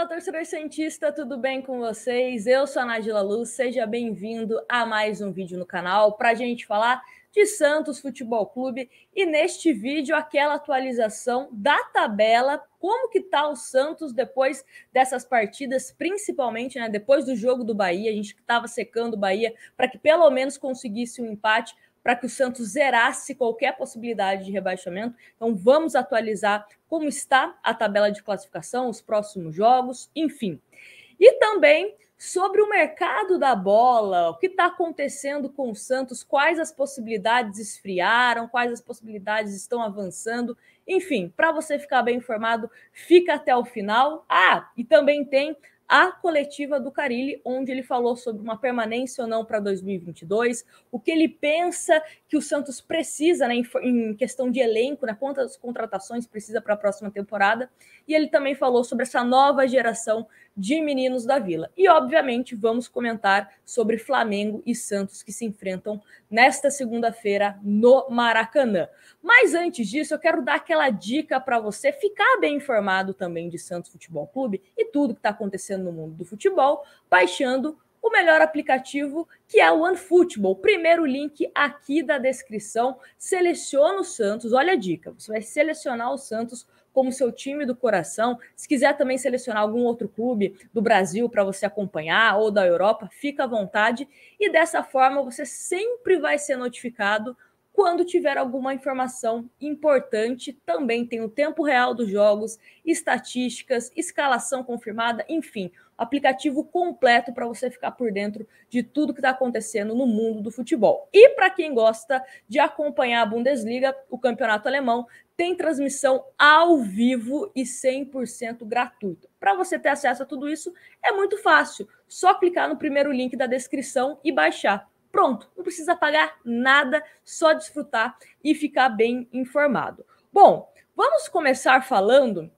Fala, torcedor cientista, tudo bem com vocês? Eu sou a Nadila Luz, seja bem-vindo a mais um vídeo no canal para a gente falar de Santos Futebol Clube e neste vídeo aquela atualização da tabela, como que tá o Santos depois dessas partidas, principalmente, né, depois do jogo do Bahia, a gente estava secando o Bahia para que pelo menos conseguisse um empate, para que o Santos zerasse qualquer possibilidade de rebaixamento. Então vamos atualizar como está a tabela de classificação, os próximos jogos, enfim. E também sobre o mercado da bola, o que está acontecendo com o Santos, quais as possibilidades esfriaram, quais as possibilidades estão avançando. Enfim, para você ficar bem informado, fica até o final. Ah, e também tem a coletiva do Carilli, onde ele falou sobre uma permanência ou não para 2022, o que ele pensa que o Santos precisa né, em, questão de elenco, né, quantas contratações precisa para a próxima temporada, e ele também falou sobre essa nova geração de meninos da Vila. E, obviamente, vamos comentar sobre Flamengo e Santos que se enfrentam nesta segunda-feira no Maracanã. Mas antes disso, eu quero dar aquela dica para você ficar bem informado também de Santos Futebol Clube e tudo que está acontecendo acontecendo no mundo do futebol, baixando o melhor aplicativo que é o OneFootball. Primeiro link aqui da descrição. Seleciona o Santos. Olha a dica: você vai selecionar o Santos como seu time do coração. Se quiser também selecionar algum outro clube do Brasil para você acompanhar ou da Europa, fica à vontade. E dessa forma você sempre vai ser notificado quando tiver alguma informação importante, também tem o tempo real dos jogos, estatísticas, escalação confirmada, enfim, aplicativo completo para você ficar por dentro de tudo que está acontecendo no mundo do futebol. E para quem gosta de acompanhar a Bundesliga, o campeonato alemão, tem transmissão ao vivo e 100% gratuita. Para você ter acesso a tudo isso, é muito fácil. Só clicar no primeiro link da descrição e baixar. Pronto, não precisa pagar nada, só desfrutar e ficar bem informado. Bom, vamos começar falando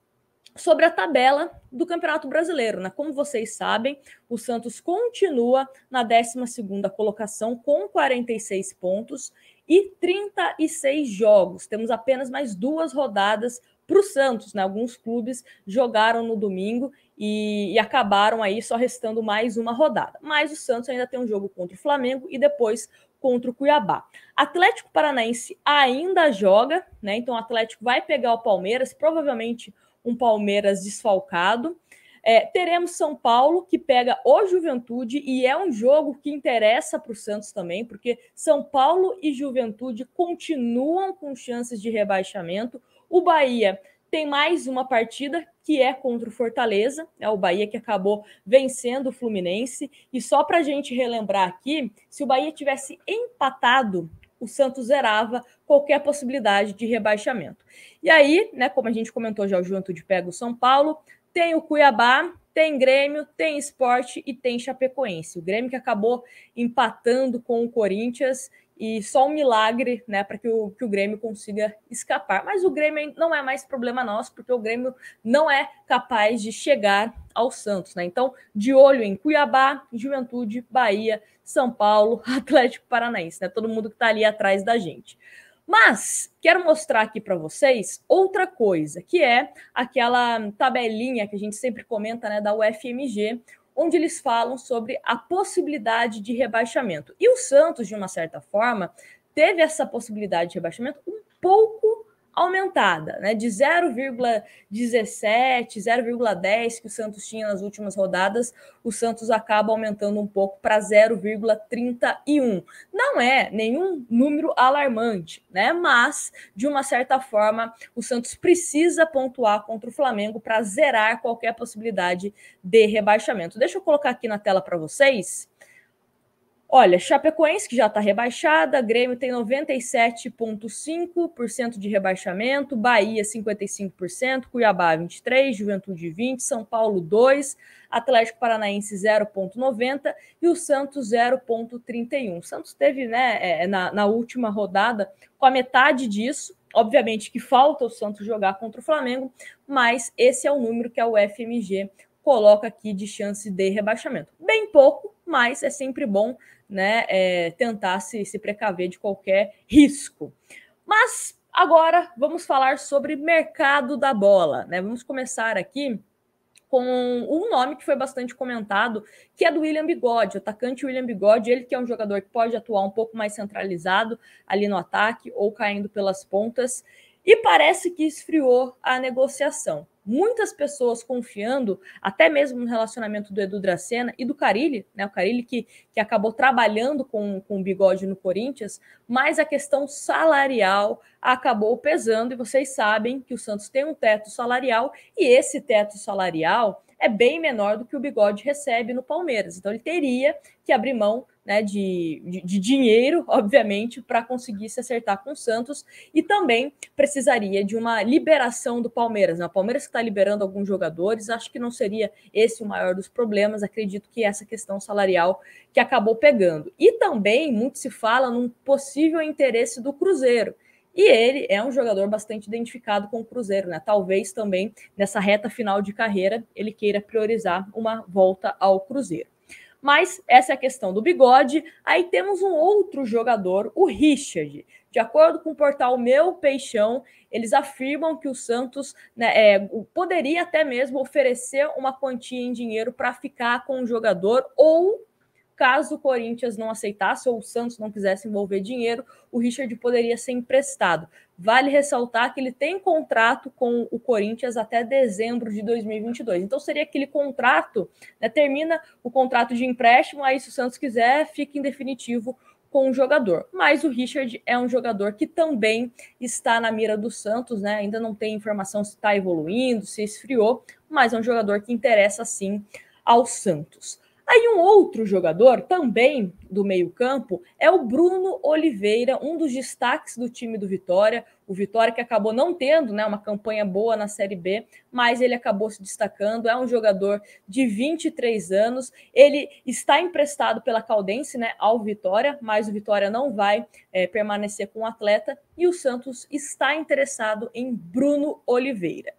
sobre a tabela do Campeonato Brasileiro. Né? Como vocês sabem, o Santos continua na 12ª colocação com 46 pontos e 36 jogos. Temos apenas mais duas rodadas para o Santos, né? Alguns clubes jogaram no domingo e, e, acabaram aí só restando mais uma rodada. Mas o Santos ainda tem um jogo contra o Flamengo e depois contra o Cuiabá. Atlético Paranaense ainda joga, né? Então o Atlético vai pegar o Palmeiras, provavelmente um Palmeiras desfalcado. É, teremos São Paulo, que pega o Juventude, e é um jogo que interessa para o Santos também, porque São Paulo e Juventude continuam com chances de rebaixamento. O Bahia tem mais uma partida que é contra o Fortaleza, é o Bahia que acabou vencendo o Fluminense. E só para a gente relembrar aqui, se o Bahia tivesse empatado, o Santos zerava qualquer possibilidade de rebaixamento. E aí, né, como a gente comentou já, o de pega o São Paulo, tem o Cuiabá, tem Grêmio, tem Esporte e tem Chapecoense. O Grêmio que acabou empatando com o Corinthians e só um milagre, né, para que o, que o Grêmio consiga escapar. Mas o Grêmio não é mais problema nosso, porque o Grêmio não é capaz de chegar ao Santos, né? Então, de olho em Cuiabá, Juventude, Bahia, São Paulo, Atlético Paranaense, né? Todo mundo que está ali atrás da gente. Mas quero mostrar aqui para vocês outra coisa, que é aquela tabelinha que a gente sempre comenta, né, da UFMG, onde eles falam sobre a possibilidade de rebaixamento. E o Santos, de uma certa forma, teve essa possibilidade de rebaixamento um pouco aumentada, né? De 0,17, 0,10 que o Santos tinha nas últimas rodadas, o Santos acaba aumentando um pouco para 0,31. Não é nenhum número alarmante, né? Mas de uma certa forma, o Santos precisa pontuar contra o Flamengo para zerar qualquer possibilidade de rebaixamento. Deixa eu colocar aqui na tela para vocês Olha, Chapecoense, que já está rebaixada, Grêmio tem 97,5% de rebaixamento, Bahia 55%, Cuiabá 23%, Juventude 20%, São Paulo 2%, Atlético Paranaense 0,90% e o Santos 0,31%. O Santos teve, né, é, é, na, na última rodada, com a metade disso, obviamente que falta o Santos jogar contra o Flamengo, mas esse é o número que a UFMG coloca aqui de chance de rebaixamento. Bem pouco, mas é sempre bom né, é, tentar se, se precaver de qualquer risco. Mas agora vamos falar sobre mercado da bola. Né? Vamos começar aqui com um nome que foi bastante comentado, que é do William Bigode, o atacante William Bigode, ele que é um jogador que pode atuar um pouco mais centralizado ali no ataque ou caindo pelas pontas. E parece que esfriou a negociação muitas pessoas confiando, até mesmo no relacionamento do Edu Dracena e do Carilli, né? O Carilli que, que acabou trabalhando com, com o bigode no Corinthians, mas a questão salarial acabou pesando, e vocês sabem que o Santos tem um teto salarial, e esse teto salarial é bem menor do que o bigode recebe no Palmeiras. Então ele teria que abrir mão né, de, de, de, dinheiro, obviamente, para conseguir se acertar com o Santos e também precisaria de uma liberação do Palmeiras. Né? O Palmeiras está liberando alguns jogadores, acho que não seria esse o maior dos problemas, acredito que é essa questão salarial que acabou pegando. E também muito se fala num possível interesse do Cruzeiro. E ele é um jogador bastante identificado com o Cruzeiro, né? Talvez também nessa reta final de carreira ele queira priorizar uma volta ao Cruzeiro mas essa é a questão do bigode. Aí temos um outro jogador, o Richard. De acordo com o portal Meu Peixão, eles afirmam que o Santos né, é, poderia até mesmo oferecer uma quantia em dinheiro para ficar com o jogador ou caso o Corinthians não aceitasse ou o Santos não quisesse envolver dinheiro, o Richard poderia ser emprestado. Vale ressaltar que ele tem contrato com o Corinthians até dezembro de 2022. Então seria aquele contrato, né, termina o contrato de empréstimo, aí se o Santos quiser, fica em definitivo com o jogador. Mas o Richard é um jogador que também está na mira do Santos, né? Ainda não tem informação se está evoluindo, se esfriou, mas é um jogador que interessa sim ao Santos. Aí um outro jogador, também do meio-campo, é o Bruno Oliveira, um dos destaques do time do Vitória. O Vitória que acabou não tendo né, uma campanha boa na Série B, mas ele acabou se destacando. É um jogador de 23 anos. Ele está emprestado pela Caldense né, ao Vitória, mas o Vitória não vai é, permanecer com o atleta. E o Santos está interessado em Bruno Oliveira.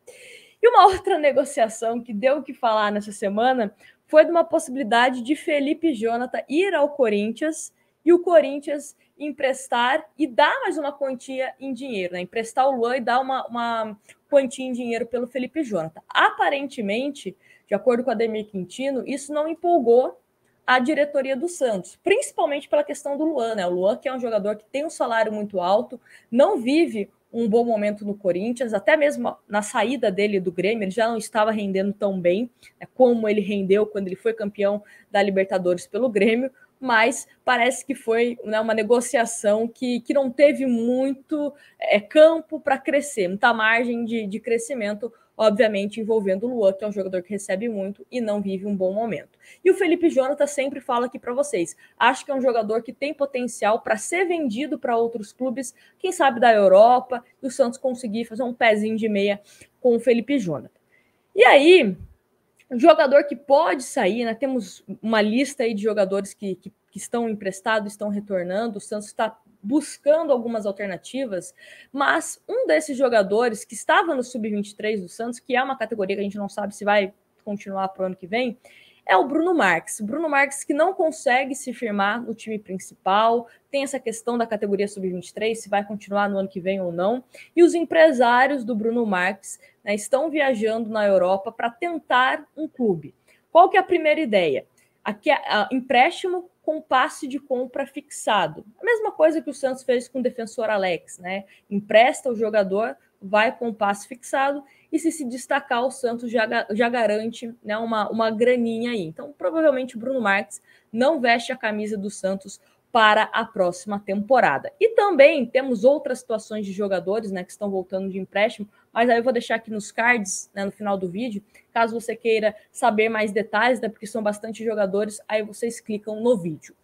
E uma outra negociação que deu o que falar nessa semana foi de uma possibilidade de Felipe Jonathan ir ao Corinthians e o Corinthians emprestar e dar mais uma quantia em dinheiro, né? Emprestar o Luan e dar uma, uma quantia em dinheiro pelo Felipe Jonathan. Aparentemente, de acordo com a Demir Quintino, isso não empolgou a diretoria do Santos, principalmente pela questão do Luan, né? O Luan, que é um jogador que tem um salário muito alto, não vive um bom momento no Corinthians, até mesmo na saída dele do Grêmio, ele já não estava rendendo tão bem né, como ele rendeu quando ele foi campeão da Libertadores pelo Grêmio, mas parece que foi né, uma negociação que, que não teve muito é, campo para crescer, muita margem de, de crescimento obviamente envolvendo o Luan, que é um jogador que recebe muito e não vive um bom momento. E o Felipe Jonathan sempre fala aqui para vocês, acho que é um jogador que tem potencial para ser vendido para outros clubes, quem sabe da Europa, e o Santos conseguir fazer um pezinho de meia com o Felipe Jonathan. E aí, um jogador que pode sair, né? Temos uma lista aí de jogadores que, que, que estão emprestados, estão retornando. O Santos está buscando algumas alternativas, mas um desses jogadores que estava no sub-23 do Santos, que é uma categoria que a gente não sabe se vai continuar para o ano que vem, é o Bruno Marques. Bruno Marques que não consegue se firmar no time principal, tem essa questão da categoria sub-23, se vai continuar no ano que vem ou não. E os empresários do Bruno Marques né, estão viajando na Europa para tentar um clube. Qual que é a primeira ideia? Aqui, é, a, ah, empréstimo com passe de compra fixado. A mesma coisa que o Santos fez com o defensor Alex, né? Empresta o jogador, vai com o passe fixado e se se destacar o Santos já, já garante né, uma, uma graninha aí. Então, provavelmente o Bruno Marques não veste a camisa do Santos para a próxima temporada. E também temos outras situações de jogadores né, que estão voltando de empréstimo, mas aí eu vou deixar aqui nos cards, né, no final do vídeo, caso você queira saber mais detalhes, né, porque são bastante jogadores, aí vocês clicam no vídeo.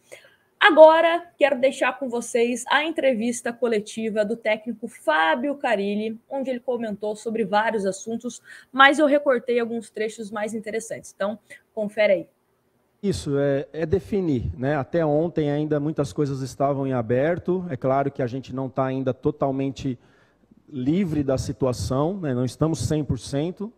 Agora, quero deixar com vocês a entrevista coletiva do técnico Fábio Carilli, onde ele comentou sobre vários assuntos, mas eu recortei alguns trechos mais interessantes. Então, confere aí. Isso, é, é definir. Né? Até ontem ainda muitas coisas estavam em aberto. É claro que a gente não está ainda totalmente livre da situação, né? não estamos 100%.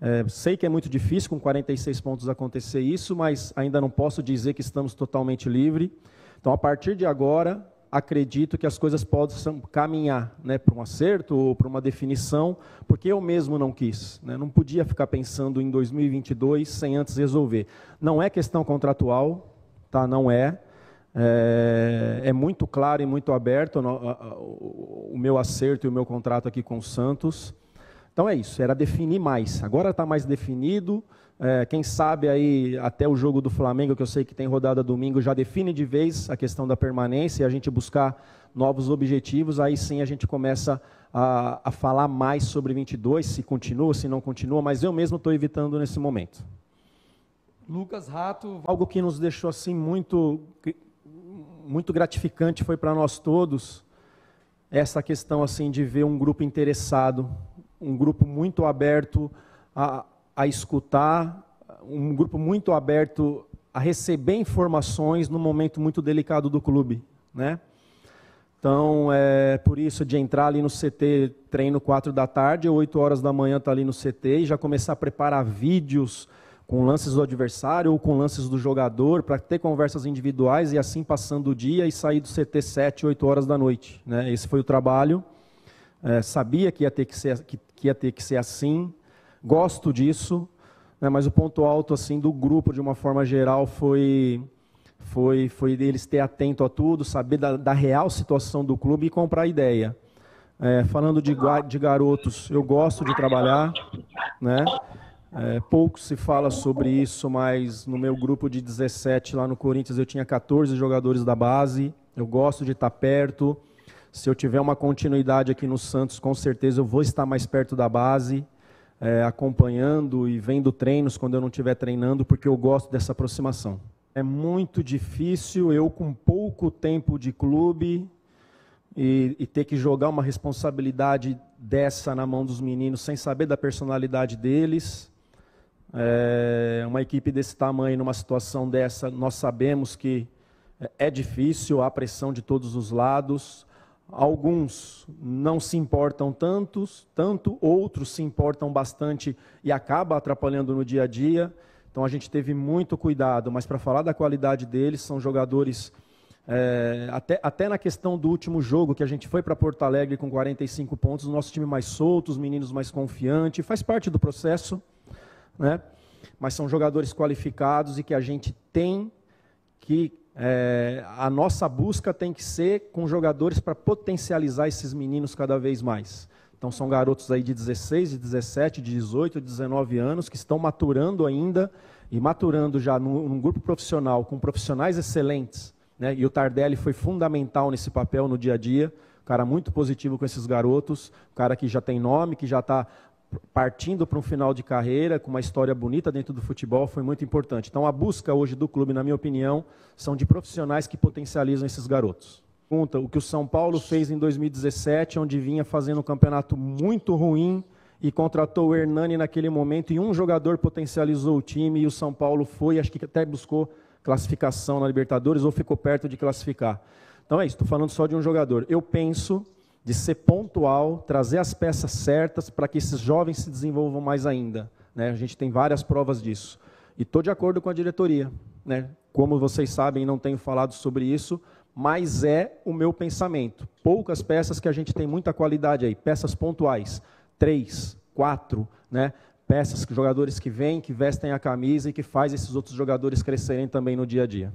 É, sei que é muito difícil com 46 pontos acontecer isso, mas ainda não posso dizer que estamos totalmente livre. Então, a partir de agora, acredito que as coisas possam caminhar né, para um acerto ou para uma definição, porque eu mesmo não quis. Né, não podia ficar pensando em 2022 sem antes resolver. Não é questão contratual, tá? não é. É, é muito claro e muito aberto o meu acerto e o meu contrato aqui com o Santos. Então é isso, era definir mais. Agora está mais definido, é, quem sabe aí até o jogo do Flamengo, que eu sei que tem rodada domingo, já define de vez a questão da permanência e a gente buscar novos objetivos. Aí sim a gente começa a, a falar mais sobre 22, se continua, se não continua, mas eu mesmo estou evitando nesse momento. Lucas Rato. Algo que nos deixou assim muito, muito gratificante foi para nós todos essa questão assim de ver um grupo interessado, um grupo muito aberto a a escutar, um grupo muito aberto a receber informações num momento muito delicado do clube, né? Então, é por isso de entrar ali no CT, treino 4 da tarde, 8 horas da manhã tá ali no CT e já começar a preparar vídeos com lances do adversário ou com lances do jogador para ter conversas individuais e assim passando o dia e sair do CT 7, 8 horas da noite, né? Esse foi o trabalho. É, sabia que ia ter que ser que, que ia ter que ser assim, gosto disso, né, mas o ponto alto assim do grupo, de uma forma geral, foi foi foi deles ter atento a tudo, saber da, da real situação do clube e comprar ideia. É, falando de, de garotos, eu gosto de trabalhar, né? É, pouco se fala sobre isso, mas no meu grupo de 17 lá no Corinthians eu tinha 14 jogadores da base. Eu gosto de estar perto. Se eu tiver uma continuidade aqui no Santos, com certeza eu vou estar mais perto da base é, acompanhando e vendo treinos quando eu não estiver treinando, porque eu gosto dessa aproximação. É muito difícil eu, com pouco tempo de clube, e, e, ter que jogar uma responsabilidade dessa na mão dos meninos sem saber da personalidade deles. É, uma equipe desse tamanho, numa situação dessa, nós sabemos que é difícil, há pressão de todos os lados. Alguns não se importam tantos, tanto, outros se importam bastante e acaba atrapalhando no dia a dia. Então a gente teve muito cuidado, mas para falar da qualidade deles, são jogadores. É, até, até na questão do último jogo, que a gente foi para Porto Alegre com 45 pontos, o nosso time mais solto, os meninos mais confiantes, faz parte do processo, né? mas são jogadores qualificados e que a gente tem que é, a nossa busca tem que ser com jogadores para potencializar esses meninos cada vez mais. Então são garotos aí de 16, de 17, de 18, 19 anos que estão maturando ainda e maturando já num, num grupo profissional com profissionais excelentes. Né? E o Tardelli foi fundamental nesse papel no dia a dia. Cara muito positivo com esses garotos, cara que já tem nome, que já está partindo para um final de carreira, com uma história bonita dentro do futebol, foi muito importante. Então, a busca hoje do clube, na minha opinião, são de profissionais que potencializam esses garotos. Pergunta, o que o São Paulo fez em 2017, onde vinha fazendo um campeonato muito ruim e contratou o Hernani naquele momento, e um jogador potencializou o time, e o São Paulo foi, acho que até buscou classificação na Libertadores, ou ficou perto de classificar. Então é isso, estou falando só de um jogador. Eu penso de ser pontual, trazer as peças certas para que esses jovens se desenvolvam mais ainda. Né? A gente tem várias provas disso. E estou de acordo com a diretoria. Né? Como vocês sabem, não tenho falado sobre isso, mas é o meu pensamento. Poucas peças que a gente tem muita qualidade aí, peças pontuais, três, quatro, né? peças, jogadores que vêm, que vestem a camisa e que faz esses outros jogadores crescerem também no dia a dia.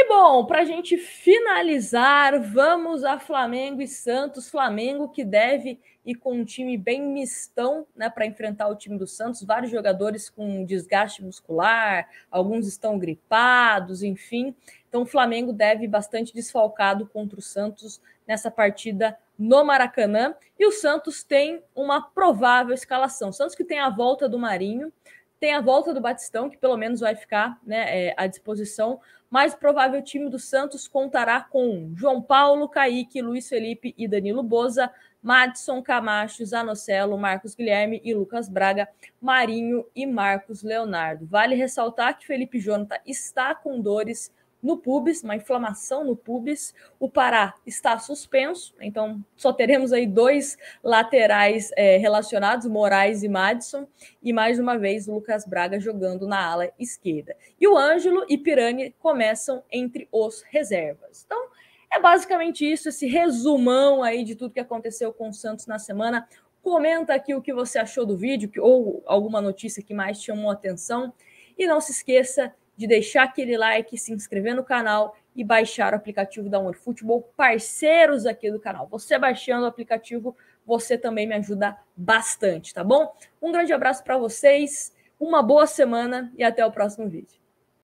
E bom, para a gente finalizar, vamos a Flamengo e Santos. Flamengo que deve ir com um time bem mistão né, para enfrentar o time do Santos. Vários jogadores com desgaste muscular, alguns estão gripados, enfim. Então o Flamengo deve bastante desfalcado contra o Santos nessa partida no Maracanã. E o Santos tem uma provável escalação. O Santos que tem a volta do Marinho, tem a volta do Batistão, que pelo menos vai ficar né, é, à disposição, mais provável time do Santos contará com João Paulo, Kaique, Luiz Felipe e Danilo Boza, Madison, Camacho, Zanocelo, Marcos Guilherme e Lucas Braga, Marinho e Marcos Leonardo. Vale ressaltar que Felipe Jonathan está com dores no pubis, uma inflamação no pubis. O Pará está suspenso, então só teremos aí dois laterais é, relacionados, Moraes e Madison, e mais uma vez o Lucas Braga jogando na ala esquerda. E o Ângelo e Pirani começam entre os reservas. Então, é basicamente isso, esse resumão aí de tudo que aconteceu com o Santos na semana. Comenta aqui o que você achou do vídeo ou alguma notícia que mais chamou atenção. E não se esqueça de deixar aquele like, se inscrever no canal e baixar o aplicativo da Amor Futebol, parceiros aqui do canal. Você baixando o aplicativo, você também me ajuda bastante, tá bom? Um grande abraço para vocês, uma boa semana e até o próximo vídeo.